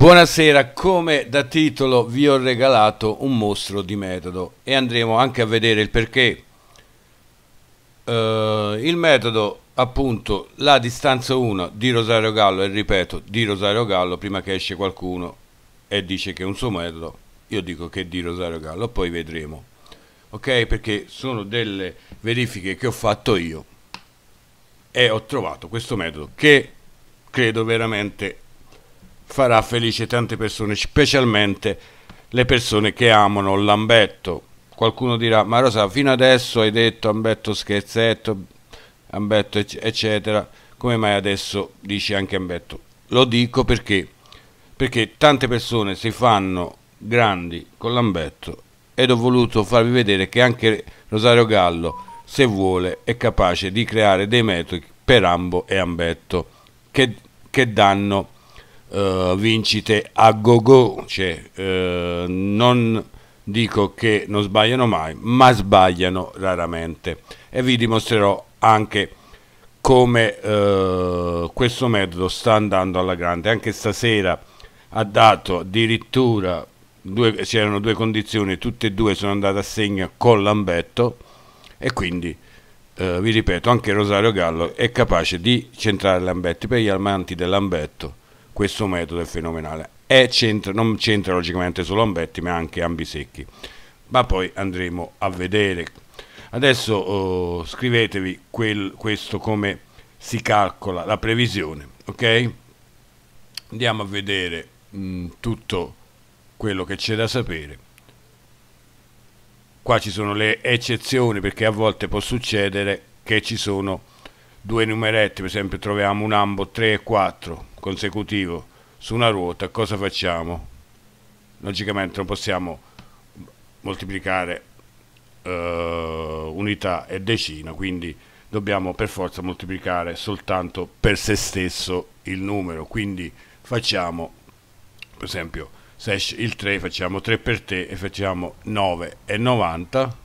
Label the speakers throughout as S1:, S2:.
S1: Buonasera, come da titolo vi ho regalato un mostro di metodo e andremo anche a vedere il perché. Uh, il metodo appunto la distanza 1 di Rosario Gallo e ripeto di Rosario Gallo prima che esce qualcuno e dice che è un suo metodo io dico che è di Rosario Gallo poi vedremo ok perché sono delle verifiche che ho fatto io e ho trovato questo metodo che credo veramente farà felice tante persone, specialmente le persone che amano l'ambetto. Qualcuno dirà, ma Rosa, fino adesso hai detto ambetto scherzetto, ambetto eccetera, come mai adesso dici anche ambetto? Lo dico perché, perché tante persone si fanno grandi con l'ambetto ed ho voluto farvi vedere che anche Rosario Gallo, se vuole, è capace di creare dei metodi per ambo e ambetto che, che danno eh, vincite a go-go, cioè, uh, non dico che non sbagliano mai, ma sbagliano raramente e vi dimostrerò anche come uh, questo metodo sta andando alla grande. Anche stasera ha dato addirittura c'erano due condizioni, tutte e due sono andate a segno con l'ambetto e quindi eh, vi ripeto anche Rosario Gallo è capace di centrare l'ambetto, per gli amanti dell'ambetto questo metodo è fenomenale. C'entra, non c'entra logicamente solo Ambetti, ma anche Ambisecchi. Ma poi andremo a vedere. Adesso oh, scrivetevi quel, questo come si calcola la previsione, ok? Andiamo a vedere mh, mm, tutto quello che c'è da sapere. Qua ci sono le eccezioni perché a volte può succedere che ci sono due numeretti, per esempio troviamo un ambo 3 e 4, consecutivo su una ruota, cosa facciamo? Logicamente non possiamo moltiplicare uh, unità e decina, quindi dobbiamo per forza moltiplicare soltanto per se stesso il numero, quindi facciamo per esempio se esce il 3 facciamo 3 per te e facciamo 9 e 90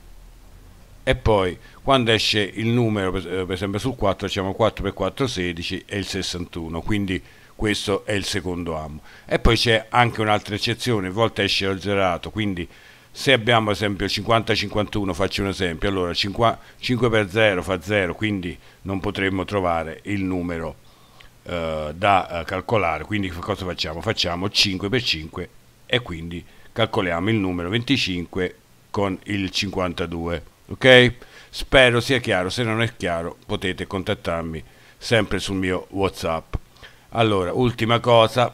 S1: e poi quando esce il numero per eh, esempio sul 4 facciamo 4 per 4 16 e il 61 quindi questo è il secondo amo. E poi c'è anche un'altra eccezione, a volte esce lo zerato, quindi se abbiamo ad esempio 50-51, faccio un esempio, allora 5, 5 per 0 fa 0, quindi non potremmo trovare il numero eh, da eh, calcolare, quindi cosa facciamo? Facciamo 5 per 5 e quindi calcoliamo il numero 25 con il 52, ok? Spero sia chiaro, se non è chiaro potete contattarmi sempre sul mio Whatsapp. Allora, ultima cosa,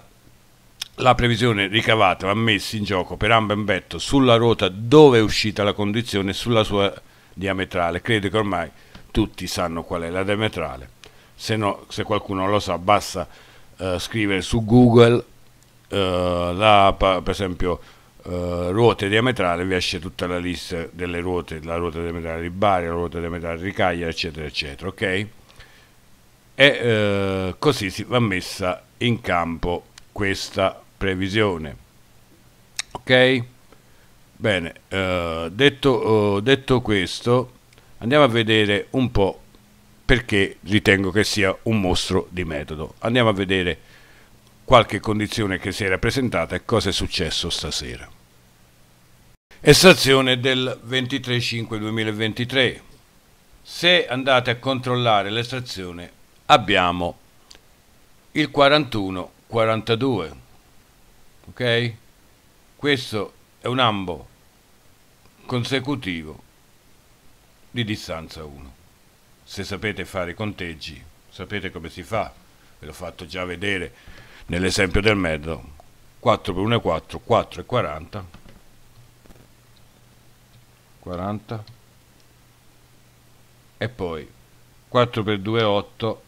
S1: la previsione ricavata va messa in gioco per Ambembetto sulla ruota dove è uscita la condizione e sulla sua diametrale. Credo che ormai tutti sanno qual è la diametrale. Se, no, se qualcuno lo sa, basta eh, scrivere su Google, eh, la, per esempio, eh, ruote diametrale, vi esce tutta la lista delle ruote, la ruota diametrale di Bari, la ruota diametrale di Cagliari, eccetera, eccetera. Ok? E eh, così si va messa in campo questa previsione. Ok? Bene, eh, detto, eh, detto questo, andiamo a vedere un po' perché ritengo che sia un mostro di metodo. Andiamo a vedere qualche condizione che si era presentata e cosa è successo stasera. Estrazione del 23 5 2023 Se andate a controllare l'estrazione abbiamo il 41 42 ok questo è un ambo consecutivo di distanza 1 se sapete fare i conteggi sapete come si fa ve l'ho fatto già vedere nell'esempio del mezzo 4 per 1 è 4 4 è 40 40 e poi 4 per 2 è 8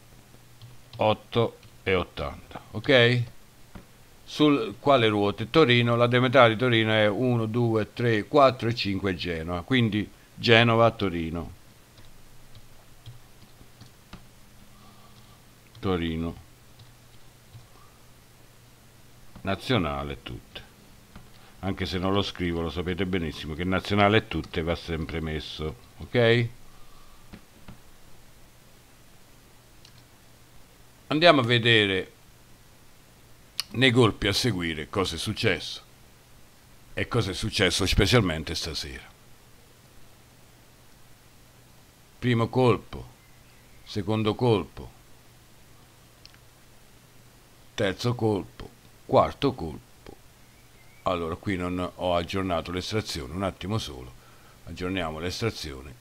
S1: 8 e 80 ok sul quale ruote Torino la diametrale di Torino è 1 2 3 4 e 5 Genova quindi Genova Torino Torino nazionale tutte anche se non lo scrivo lo sapete benissimo che nazionale tutte va sempre messo ok Andiamo a vedere nei colpi a seguire cosa è successo e cosa è successo specialmente stasera. Primo colpo, secondo colpo, terzo colpo, quarto colpo. Allora qui non ho aggiornato l'estrazione, un attimo solo. Aggiorniamo l'estrazione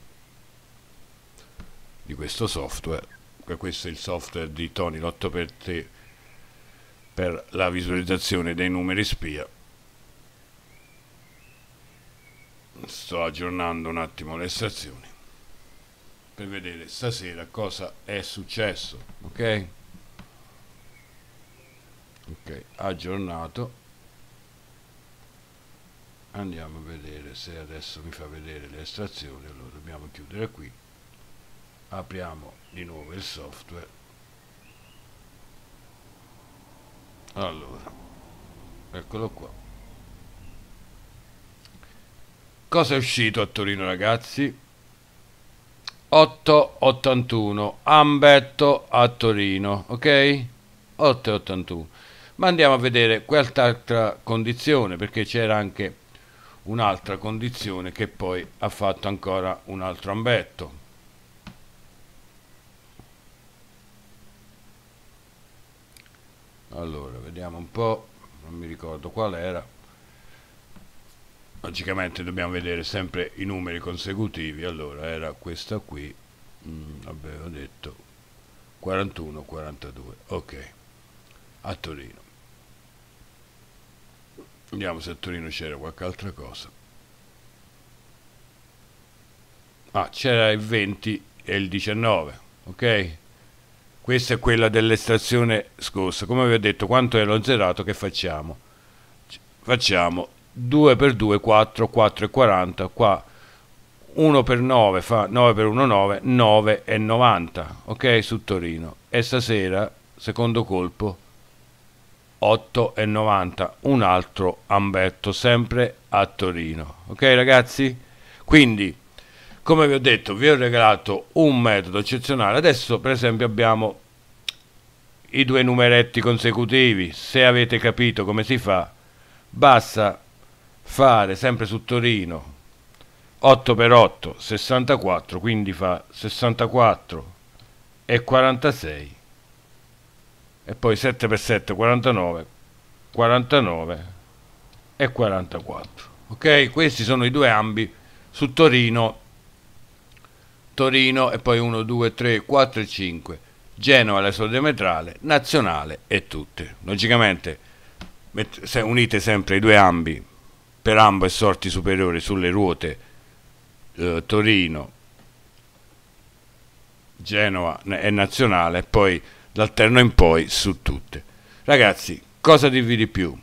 S1: di questo software questo è il software di Tony Lotto per te per la visualizzazione dei numeri spia sto aggiornando un attimo le stazioni per vedere stasera cosa è successo ok ok aggiornato andiamo a vedere se adesso mi fa vedere le estrazioni allora dobbiamo chiudere qui apriamo di nuovo il software allora eccolo qua cosa è uscito a Torino ragazzi 881 Ambetto a Torino ok 881 ma andiamo a vedere quest'altra condizione perché c'era anche un'altra condizione che poi ha fatto ancora un altro ambetto allora vediamo un po' non mi ricordo qual era logicamente dobbiamo vedere sempre i numeri consecutivi allora era questa qui mm, vabbè ho detto 41 42 ok a Torino vediamo se a Torino c'era qualche altra cosa ah c'era il 20 e il 19 ok questa è quella dell'estrazione scorsa. Come vi ho detto, quanto è lo zerato che facciamo? Facciamo 2 per 2, 4, 4 e 40, qua 1 per 9 fa 9 per 1, 9, 9 e 90, ok? Su Torino. E stasera, secondo colpo, 8 e 90, un altro Amberto, sempre a Torino. Ok ragazzi? Quindi come vi ho detto vi ho regalato un metodo eccezionale adesso per esempio abbiamo i due numeretti consecutivi se avete capito come si fa basta fare sempre su Torino 8 x 8 64 quindi fa 64 e 46 e poi 7 x 7 49 49 e 44 ok questi sono i due ambi su Torino Torino e poi 1, 2, 3, 4 e 5. Genova, la sua diametrale, nazionale e tutte. Logicamente unite sempre i due ambi, per ambo e sorti superiori sulle ruote eh, Torino, Genova e nazionale, e poi d'alterno in poi su tutte. Ragazzi, cosa dirvi di più?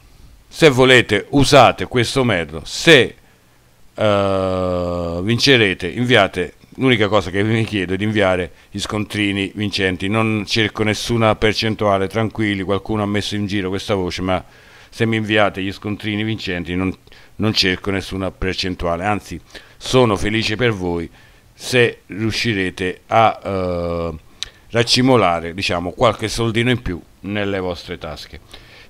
S1: Se volete usate questo metodo, se eh, vincerete inviate l'unica cosa che vi chiedo è di inviare gli scontrini vincenti, non cerco nessuna percentuale, tranquilli, qualcuno ha messo in giro questa voce, ma se mi inviate gli scontrini vincenti non, non cerco nessuna percentuale, anzi sono felice per voi se riuscirete a eh, raccimolare diciamo, qualche soldino in più nelle vostre tasche.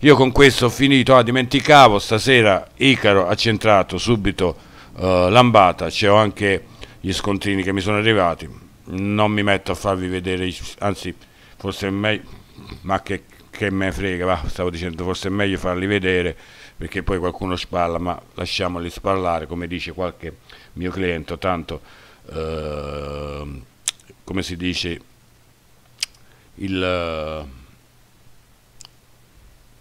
S1: Io con questo ho finito, ah dimenticavo, stasera Icaro ha centrato subito eh, Lambata, c'è anche gli scontrini che mi sono arrivati non mi metto a farvi vedere anzi forse è meglio ma che, che me frega va, stavo dicendo forse è meglio farli vedere perché poi qualcuno spalla ma lasciamoli sparlare come dice qualche mio cliente tanto eh, come si dice il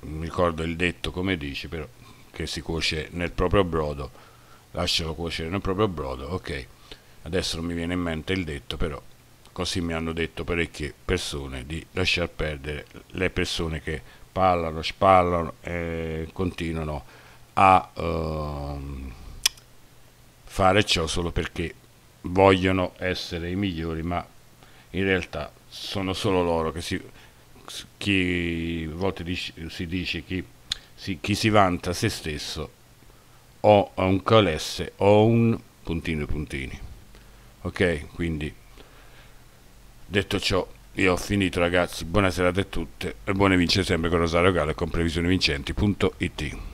S1: non ricordo il detto come dice però che si cuoce nel proprio brodo lascialo cuocere nel proprio brodo ok adesso non mi viene in mente il detto però così mi hanno detto parecchie persone di lasciar perdere le persone che parlano, spallano e continuano a uh, fare ciò solo perché vogliono essere i migliori ma in realtà sono solo loro che si, chi, a volte dice, si dice chi si, chi si vanta se stesso o ha un colesse o un puntino e puntini ok quindi detto ciò io ho finito ragazzi buona serata a tutte e buone vince sempre con Rosario Gallo e con previsionivincenti.it